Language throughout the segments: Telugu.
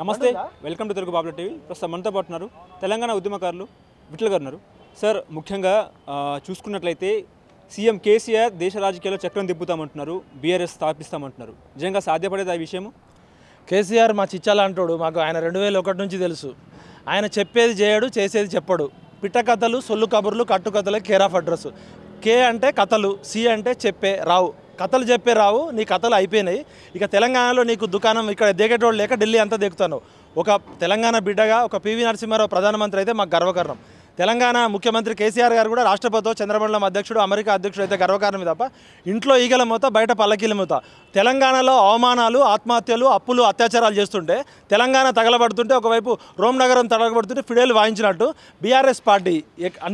నమస్తే వెల్కమ్ టు తెలుగు బాబుల టీవీ ప్రస్తుతం మనతో పాటు ఉన్నారు తెలంగాణ ఉద్యమకారులు విట్ల గారు ఉన్నారు సార్ ముఖ్యంగా చూసుకున్నట్లయితే సీఎం కేసీఆర్ దేశ రాజకీయాల్లో చక్రం తిప్పుతామంటున్నారు బీఆర్ఎస్ స్థాపిస్తామంటున్నారు నిజంగా సాధ్యపడేది ఆ విషయం కేసీఆర్ మా చిచ్చాల అంటాడు మాకు ఆయన రెండు వేల ఒకటి నుంచి తెలుసు ఆయన చెప్పేది చేయడు చేసేది చెప్పడు కథలు సొల్లు కబుర్లు కట్టుకథలే కేర్ ఆఫ్ అడ్రస్ కే అంటే కథలు సి అంటే చెప్పే రావు కథలు చెప్పే రావు నీ కథలు అయిపోయినాయి ఇక తెలంగాణలో నీకు దుకాణం ఇక్కడ దిగేటోళ్ళు లేక ఢిల్లీ అంతా దిగుతాను ఒక తెలంగాణ బిడ్డగా ఒక పివి నరసింహారావు ప్రధానమంత్రి అయితే మాకు గర్వకారణం తెలంగాణ ముఖ్యమంత్రి కేసీఆర్ గారు కూడా రాష్ట్రపతితో చంద్రమండలం అధ్యక్షుడు అమెరికా అధ్యక్షుడు అయితే గర్వకారణమే తప్ప ఇంట్లో ఈగల మూత బయట పల్లకీల మూత తెలంగాణలో అవమానాలు ఆత్మహత్యలు అప్పులు అత్యాచారాలు చేస్తుంటే తెలంగాణ తగలబడుతుంటే ఒకవైపు రోమ్ నగరం తగలబడుతుంటే ఫిడేలు వాయించినట్టు బీఆర్ఎస్ పార్టీ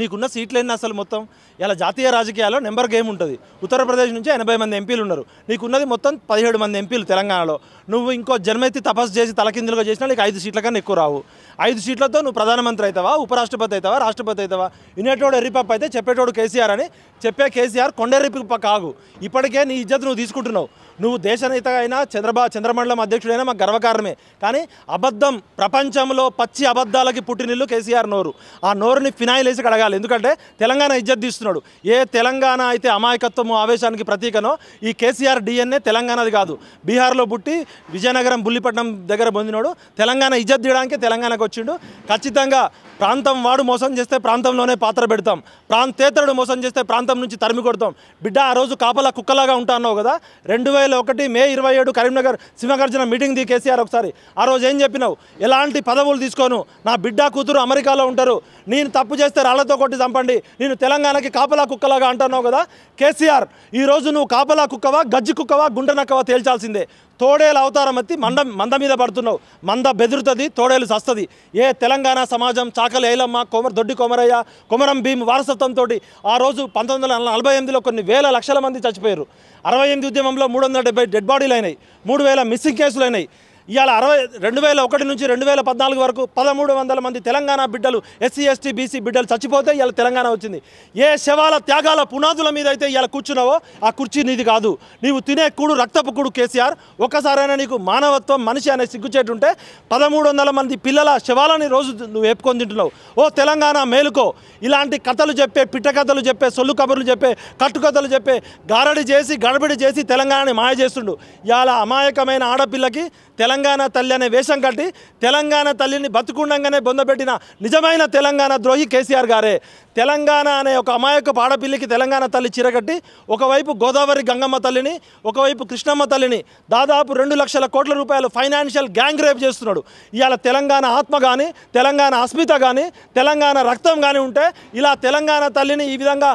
నీకున్న సీట్లన్నీ అసలు మొత్తం ఇలా జాతీయ రాజకీయాల్లో నెంబర్ గేమ్ ఉంటుంది ఉత్తరప్రదేశ్ నుంచి ఎనభై మంది ఎంపీలు ఉన్నారు నీకున్నది మొత్తం పదిహేడు మంది ఎంపీలు తెలంగాణలో నువ్వు ఇంకో జన్మెత్తి తపస్సు చేసి తలకిందులుగా చేసినా నీకు ఐదు సీట్ల కన్నా ఎక్కువ రావు ఐదు సీట్లతో నువ్వు ప్రధానమంత్రి అవుతావా ఉపరాష్ట్రపతి అవుతావా రాష్ట్రపతి అవుతావా వినేటోడు ఎర్రిపప్ప అయితే చెప్పేటోడు కేసీఆర్ అని చెప్పే కేసీఆర్ కొండెర్రిపప్ప కాగు ఇప్పటికే నీ ఇజ్జత్ నువ్వు తీసుకుంటున్నావు నువ్వు దేశనేతగా అయినా చంద్రబా చంద్రమండలం అధ్యక్షుడైనా మాకు గర్వకారణమే కానీ అబద్ధం ప్రపంచంలో పచ్చి అబద్ధాలకి పుట్టినిల్లు కేసీఆర్ నోరు ఆ నోరుని ఫినాయిల్ వేసి కడగాలి ఎందుకంటే తెలంగాణ ఇజ్జత్ తీస్తున్నాడు ఏ తెలంగాణ అయితే అమాయకత్వము ఆవేశానికి ప్రతీకనో ఈ కేసీఆర్ డిఎన్ఏ తెలంగాణది కాదు బీహార్లో పుట్టి విజయనగరం బుల్లిపట్నం దగ్గర పొందినాడు తెలంగాణ ఇజ్జత్ తీయడానికి తెలంగాణకు వచ్చిండు ఖచ్చితంగా ప్రాంతం వాడు మోసం చేస్తే ప్రాంతంలోనే పాత్ర పెడతాం ప్రాంతేతరుడు మోసం చేస్తే ప్రాంతం నుంచి తరిమి కొడతాం బిడ్డ ఆ రోజు కాపలా కుక్కలాగా ఉంటా కదా రెండు వేల ఒకటి మే ఇరవై ఏడు కరీంనగర్ సింహగర్జన మీటింగ్ ది కేసీఆర్ ఒకసారి ఆ రోజు ఏం చెప్పినావు ఎలాంటి పదవులు తీసుకోను నా బిడ్డ కూతురు అమెరికాలో ఉంటారు నేను తప్పు చేస్తే రాళ్లతో కొట్టి చంపండి నేను తెలంగాణకి కాపలా కుక్కలాగా అంటున్నావు కదా కేసీఆర్ ఈరోజు నువ్వు కాపలా కుక్కవా గజ్జి కుక్కవా గుండె నక్కవా తేల్చాల్సిందే తోడేలు అవతారం ఎత్తి మండ మంద మీద పడుతున్నావు మంద బెదురుతుంది తోడేలు సస్తుంది ఏ తెలంగాణ సమాజం చాకలి ఏలమ్మ కొమర దొడ్డి కొమరయ్య కొమరం భీమ్ వారసత్వంతో ఆ రోజు పంతొమ్మిది వందల నలభై ఎనిమిదిలో కొన్ని వేల లక్షల మంది చచ్చిపోయారు అరవై ఎనిమిది ఉద్యమంలో మూడు వందల డెబ్బై డెడ్ బాడీలు అయినాయి మూడు వేల మిస్సింగ్ కేసులు అయినాయి ఇవాళ అరవై రెండు వేల ఒకటి నుంచి రెండు వేల పద్నాలుగు వరకు పదమూడు వందల మంది తెలంగాణ బిడ్డలు ఎస్సీ ఎస్టీ బీసీ బిడ్డలు చచ్చిపోతే ఇవాళ తెలంగాణ వచ్చింది ఏ శవాల త్యాగాల పునాదుల మీద అయితే ఇవాళ కూర్చున్నావో ఆ కుర్చీ నీది కాదు నీవు తినే కూడు రక్తపు కూడు కేసీఆర్ ఒక్కసారైనా నీకు మానవత్వం మనిషి అనే సిగ్గుచేటు ఉంటే పదమూడు వందల మంది పిల్లల శవాలని రోజు నువ్వు వేపుకొని తింటున్నావు ఓ తెలంగాణ మేలుకో ఇలాంటి కథలు చెప్పే పిట్ట కథలు చెప్పే సొల్లు కబుర్లు చెప్పే కట్టుకథలు చెప్పే గారడి చేసి గడబడి చేసి తెలంగాణని మాయ చేస్తుండు ఇవాళ అమాయకమైన ఆడపిల్లకి తెలంగాణ తెలంగాణ తల్లి అనే వేషం కట్టి తెలంగాణ తల్లిని బతుకుండంగానే బొందబెట్టిన నిజమైన తెలంగాణ ద్రోహి కేసీఆర్ గారే తెలంగాణ అనే ఒక అమాయక పాడపిల్లికి తెలంగాణ తల్లి చీరగట్టి ఒకవైపు గోదావరి గంగమ్మ తల్లిని ఒకవైపు కృష్ణమ్మ తల్లిని దాదాపు రెండు లక్షల కోట్ల రూపాయలు ఫైనాన్షియల్ గ్యాంగ్ రేప్ చేస్తున్నాడు ఇవాళ తెలంగాణ ఆత్మ కానీ తెలంగాణ అస్మిత కానీ తెలంగాణ రక్తం కానీ ఉంటే ఇలా తెలంగాణ తల్లిని ఈ విధంగా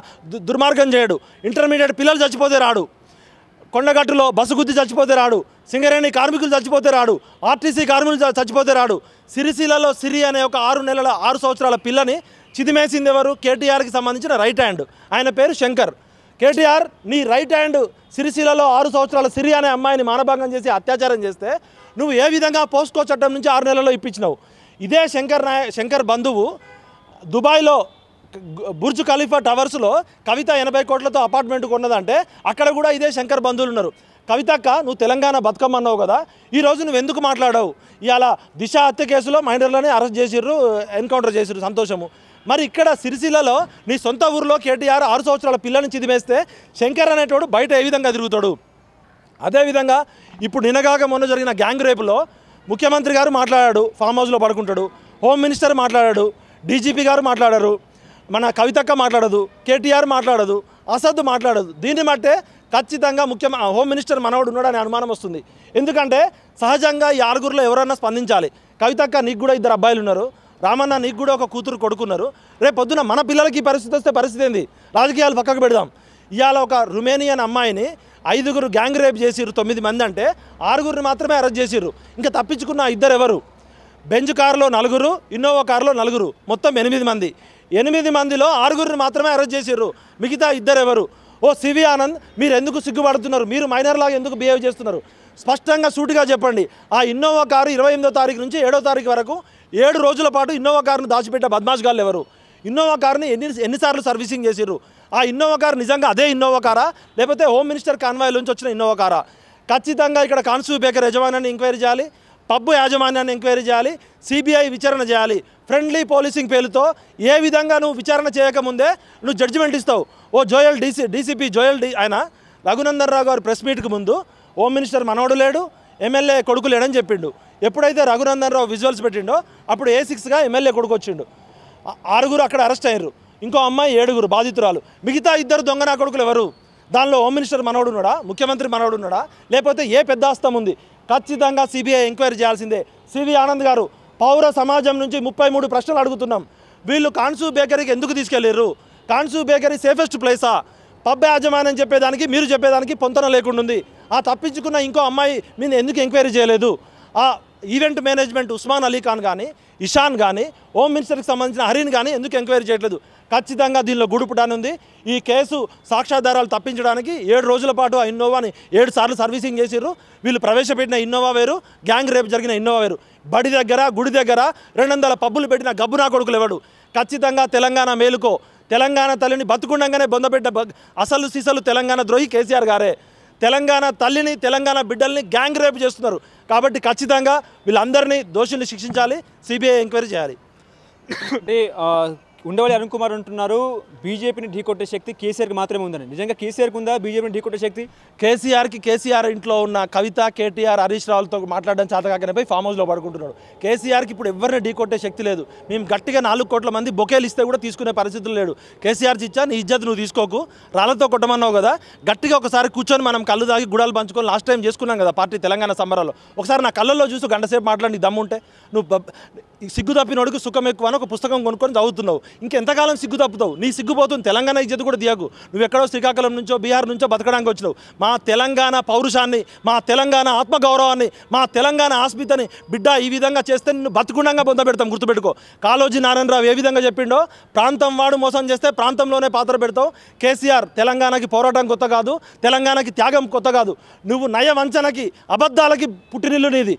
దుర్మార్గం చేయడు ఇంటర్మీడియట్ పిల్లలు చచ్చిపోతే రాడు కొండగట్టులో బస్సు గుద్ది చచ్చిపోతే రాడు సింగరేణి కార్మికులు చచ్చిపోతే రాడు ఆర్టీసీ కార్మికులు చచ్చిపోతే రాడు సిరిసిలలో సిరి అనే ఒక ఆరు నెలల ఆరు సంవత్సరాల పిల్లని చిదిమేసింది ఎవరు కేటీఆర్కి సంబంధించిన రైట్ హ్యాండ్ ఆయన పేరు శంకర్ కేటీఆర్ నీ రైట్ హ్యాండ్ సిరిసిలలో ఆరు సంవత్సరాల సిరి అనే అమ్మాయిని మానభంగం చేసి అత్యాచారం చేస్తే నువ్వు ఏ విధంగా పోస్కో చట్టం నుంచి ఆరు నెలల్లో ఇప్పించినావు ఇదే శంకర్ నాయ శంకర్ బంధువు దుబాయ్లో బుర్జ్ ఖలీఫా టవర్స్లో కవిత ఎనభై కోట్లతో అపార్ట్మెంట్ కొన్నదంటే అక్కడ కూడా ఇదే శంకర్ బంధువులు ఉన్నారు కవితక్క నువ్వు తెలంగాణ బతుకమ్మన్నావు కదా ఈరోజు నువ్వు ఎందుకు మాట్లాడావు ఇలా దిశ హత్య కేసులో మైనర్లని అరెస్ట్ చేసిర్రు ఎన్కౌంటర్ చేసిర్రు సంతోషము మరి ఇక్కడ సిరిసిల్లలో నీ సొంత ఊరిలో కేటీఆర్ ఆరు సంవత్సరాల పిల్లని చిదిమేస్తే శంకర్ అనేటోడు బయట ఏ విధంగా తిరుగుతాడు అదేవిధంగా ఇప్పుడు నినగాక మొన్న జరిగిన గ్యాంగ్ రేపులో ముఖ్యమంత్రి గారు మాట్లాడాడు ఫామ్ హౌస్లో పడుకుంటాడు హోమ్ మినిస్టర్ మాట్లాడాడు డీజీపీ గారు మాట్లాడారు మన కవితక్క మాట్లాడదు కేటీఆర్ మాట్లాడదు అసద్ మాట్లాడదు దీన్ని బట్టే ఖచ్చితంగా ముఖ్య హోమ్ మినిస్టర్ మనవడు ఉన్నాడని అనుమానం వస్తుంది ఎందుకంటే సహజంగా ఈ ఆరుగురిలో ఎవరైనా స్పందించాలి కవితక్క నీకు కూడా ఇద్దరు అబ్బాయిలు ఉన్నారు రామన్న నీకు కూడా ఒక కూతురు కొడుకున్నారు రేపు పొద్దున మన పిల్లలకి పరిస్థితి వస్తే పరిస్థితి ఏంది రాజకీయాలు పక్కకు పెడదాం ఇవాళ ఒక రుమేనియన్ అమ్మాయిని ఐదుగురు గ్యాంగ్ రేప్ చేసిరు తొమ్మిది మంది అంటే ఆరుగురిని మాత్రమే అరెస్ట్ చేసిర్రు ఇంకా తప్పించుకున్న ఇద్దరు ఎవరు బెంజ్ కారులో నలుగురు ఇన్నోవా కారులో నలుగురు మొత్తం ఎనిమిది మంది ఎనిమిది మందిలో ఆరుగురిని మాత్రమే అరెస్ట్ చేసిర్రు మిగతా ఇద్దరు ఎవరు ఓ సివి ఆనంద్ మీరు ఎందుకు సిగ్గుపడుతున్నారు మీరు మైనర్ లాగా ఎందుకు బిహేవ్ చేస్తున్నారు స్పష్టంగా సూటిగా చెప్పండి ఆ ఇన్నోవా కారు ఇరవై ఎనిమిదో తారీఖు నుంచి ఏడో తారీఖు వరకు ఏడు రోజుల పాటు ఇన్నోవా కారును దాచిపెట్టే బద్మాష్ గాళ్ళు ఎవరు ఇన్నోవా కారుని ఎన్ని ఎన్నిసార్లు సర్వీసింగ్ చేసిర్రు ఆ ఇన్నోవా కారు నిజంగా అదే ఇన్నోవా కారా లేకపోతే హోమ్ మినిస్టర్ కాన్వాయ్ నుంచి వచ్చిన ఇన్నోవా కారా ఖచ్చితంగా ఇక్కడ కాన్స్టిట్యూ బేకర్ యజమానాన్ని ఎంక్వైరీ చేయాలి పబ్బు యాజమాన్యాన్ని ఎంక్వైరీ చేయాలి సిబిఐ విచారణ చేయాలి ఫ్రెండ్లీ పోలీసింగ్ పేరుతో ఏ విధంగా నువ్వు విచారణ చేయకముందే నువ్వు జడ్జిమెంట్ ఇస్తావు ఓ Joel DC DCP Joel D ఆయన రఘునందన్ రావు గారు ప్రెస్ మీట్కి ముందు హోమ్ మినిస్టర్ మనవడు లేడు ఎమ్మెల్యే కొడుకు లేడని చెప్పిండు ఎప్పుడైతే రఘునందన్ రావు విజువల్స్ పెట్టిండో అప్పుడు ఏ సిక్స్గా ఎమ్మెల్యే కొడుకు వచ్చిండు ఆరుగురు అక్కడ అరెస్ట్ అయ్యారు ఇంకో అమ్మాయి ఏడుగురు బాధితురాలు మిగతా ఇద్దరు దొంగ నా కొడుకులు ఎవరు దానిలో హోమ్ మినిస్టర్ మనవడు ఉన్నాడా ముఖ్యమంత్రి మనవడు ఉన్నాడా లేకపోతే ఏ పెద్ద ఆస్తం ఉంది ఖచ్చితంగా సిబిఐ ఎంక్వైరీ చేయాల్సిందే సివి ఆనంద్ గారు పౌర సమాజం నుంచి ముప్పై మూడు ప్రశ్నలు అడుగుతున్నాం వీళ్ళు కాన్సూ బేకరీకి ఎందుకు తీసుకెళ్లేరు కాన్సూ బేకరీ సేఫెస్ట్ ప్లేసా పబ్ యాజమాన్యం చెప్పేదానికి మీరు చెప్పేదానికి పొంతన లేకుండా ఉంది ఆ తప్పించుకున్న ఇంకో అమ్మాయి మీద ఎందుకు ఎంక్వైరీ చేయలేదు ఆ ఈవెంట్ మేనేజ్మెంట్ ఉస్మాన్ అలీ ఖాన్ కానీ ఇషాన్ కానీ హోమ్ మినిస్టర్కి సంబంధించిన హరీన్ కానీ ఎందుకు ఎంక్వైరీ చేయట్లేదు ఖచ్చితంగా దీనిలో ఉంది ఈ కేసు సాక్ష్యాధారాలు తప్పించడానికి ఏడు రోజుల పాటు ఆ ఇన్నోవాని ఏడు సార్లు సర్వీసింగ్ చేసిర్రు వీళ్ళు ప్రవేశపెట్టిన ఇన్నోవా వేరు గ్యాంగ్ రేప్ జరిగిన ఇన్నోవా వేరు బడి దగ్గర గుడి దగ్గర రెండు వందల పబ్బులు పెట్టిన గబ్బునా కొడుకులు ఎవడు ఖచ్చితంగా తెలంగాణ మేలుకో తెలంగాణ తల్లిని బతుకుండగానే బొందబెట్ట అసలు సీసలు తెలంగాణ ద్రోహి కేసీఆర్ గారే తెలంగాణ తల్లిని తెలంగాణ బిడ్డల్ని గ్యాంగ్ రేప్ చేస్తున్నారు కాబట్టి ఖచ్చితంగా వీళ్ళందరినీ దోషుల్ని శిక్షించాలి సిబిఐ ఎంక్వైరీ చేయాలి ఉండవల్లి అరుణ్ కుమార్ అంటున్నారు బీజేపీని ఢీకొట్టే శక్తి కేసీఆర్కి మాత్రమే ఉందని నిజంగా కేసీఆర్కి ఉందా బీజేపీని ఢీకొట్టే శక్తి కేసీఆర్కి కేసీఆర్ ఇంట్లో ఉన్న కవిత కేటీఆర్ హరీష్ రావులతో మాట్లాడడం చేతకాకనే పోయి ఫామ్ హౌస్లో పడుకుంటున్నాడు కేసీఆర్కి ఇప్పుడు ఎవరిని ఢీకొట్టే శక్తి లేదు మేము గట్టిగా నాలుగు కోట్ల మంది బొకేలు ఇస్తే కూడా తీసుకునే పరిస్థితులు లేడు కేసీఆర్ ఇచ్చా నీ ఇజ్జత్ నువ్వు తీసుకోకు రాళ్లతో కొట్టమన్నావు కదా గట్టిగా ఒకసారి కూర్చొని మనం కళ్ళు దాగి గుడాలు పంచుకొని లాస్ట్ టైం చేసుకున్నాం కదా పార్టీ తెలంగాణ సంబరాలు ఒకసారి నా కళ్ళల్లో చూసి గంటసేపు మాట్లాడి దమ్ముంటే నువ్వు సిగ్గు అడుగు సుఖం ఎక్కువ అని ఒక పుస్తకం కొనుక్కొని చదువుతున్నావు ఇంకెంతకాలం సిగ్గు తప్పుతావు నీ సిగ్గుపోతుంది తెలంగాణ ఇజ్జత కూడా దియాగు నువ్వు ఎక్కడో శ్రీకాకుళం నుంచో బీహార్ నుంచో బతకడానికి వచ్చినావు మా తెలంగాణ పౌరుషాన్ని మా తెలంగాణ ఆత్మగౌరవాన్ని మా తెలంగాణ ఆస్మితని బిడ్డ ఈ విధంగా చేస్తే నిన్ను బతుకుండంగా పొందబెడతాం గుర్తుపెట్టుకో కాళోజీ నారాయణరావు ఏ విధంగా చెప్పిండో ప్రాంతం వాడు మోసం చేస్తే ప్రాంతంలోనే పాత్ర పెడతావు కేసీఆర్ తెలంగాణకి పోరాటం కొత్త కాదు తెలంగాణకి త్యాగం కొత్త కాదు నువ్వు నయ వంచనకి అబద్ధాలకి పుట్టినిల్లు నీది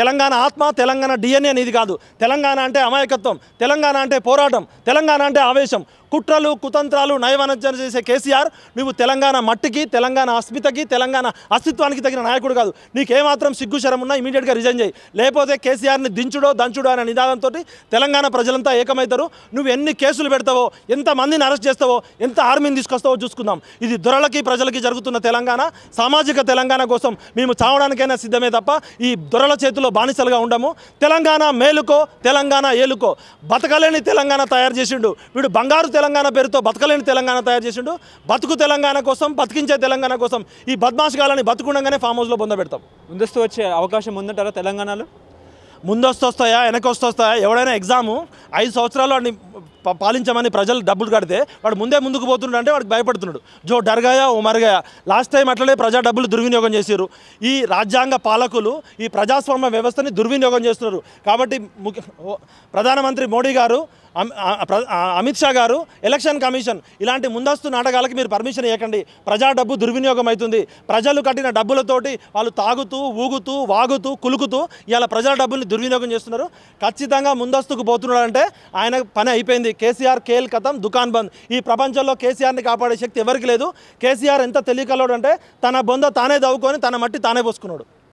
తెలంగాణ ఆత్మ తెలంగాణ డిఎన్ఏ నీది కాదు తెలంగాణ అంటే అమాయకత్వం తెలంగాణ అంటే పోరాటం తెలంగాణ అంటే ఆవేశం కుట్రలు కుతంత్రాలు నయవనజన చేసే కేసీఆర్ నువ్వు తెలంగాణ మట్టికి తెలంగాణ అస్మితకి తెలంగాణ అస్తిత్వానికి తగిన నాయకుడు కాదు నీకేమాత్రం సిగ్గుశరం ఉన్నా ఇమీడియట్గా రిజైన్ చేయి లేకపోతే కేసీఆర్ని దించుడో దంచుడో అనే నినాదంతో తెలంగాణ ప్రజలంతా ఏకమవుతారు నువ్వు ఎన్ని కేసులు పెడతావో ఎంతమందిని అరెస్ట్ చేస్తావో ఎంత ఆర్మీని తీసుకొస్తావో చూసుకుందాం ఇది దొరలకి ప్రజలకి జరుగుతున్న తెలంగాణ సామాజిక తెలంగాణ కోసం మేము చావడానికైనా సిద్ధమే తప్ప ఈ దొరల చేతిలో బానిసలుగా ఉండము తెలంగాణ మేలుకో తెలంగాణ ఏలుకో బతకలేని తెలంగాణ తయారు చేసిండు వీడు బంగారు తెలంగాణ పేరుతో బతకలేని తెలంగాణ తయారు చేసిండు బతుకు తెలంగాణ కోసం బతికించే తెలంగాణ కోసం ఈ కాలాన్ని బతుకుండగానే ఫామ్ హౌస్లో పెడతాం ముందస్తు వచ్చే అవకాశం ఉందంటారా తెలంగాణలో ముందస్తు వస్తాయా వస్తాయా ఎవడైనా ఎగ్జాము ఐదు సంవత్సరాలు అన్ని పాలించమని ప్రజలు డబ్బులు కడితే వాడు ముందే ముందుకు పోతున్నాడు అంటే వాడికి భయపడుతున్నాడు జో డర్గాయా ఓ మరగాయా లాస్ట్ టైం అట్లనే ప్రజా డబ్బులు దుర్వినియోగం చేశారు ఈ రాజ్యాంగ పాలకులు ఈ ప్రజాస్వామ్య వ్యవస్థని దుర్వినియోగం చేస్తున్నారు కాబట్టి ప్రధానమంత్రి మోడీ గారు అమిత్ షా గారు ఎలక్షన్ కమిషన్ ఇలాంటి ముందస్తు నాటకాలకి మీరు పర్మిషన్ ఇవ్వకండి ప్రజా డబ్బు దుర్వినియోగం అవుతుంది ప్రజలు కట్టిన డబ్బులతోటి వాళ్ళు తాగుతూ ఊగుతూ వాగుతూ కులుకుతూ ఇలా ప్రజల డబ్బుల్ని దుర్వినియోగం చేస్తున్నారు ఖచ్చితంగా ముందస్తుకు పోతున్నాడంటే ఆయన పని అయిపోయింది కేసీఆర్ కేల్ కథం దుకాన్ బంద్ ఈ ప్రపంచంలో కేసీఆర్ని కాపాడే శక్తి ఎవరికి లేదు కేసీఆర్ ఎంత తెలియకలోడు అంటే తన బొంద తానే దవ్వుకొని తన మట్టి తానే పోసుకున్నాడు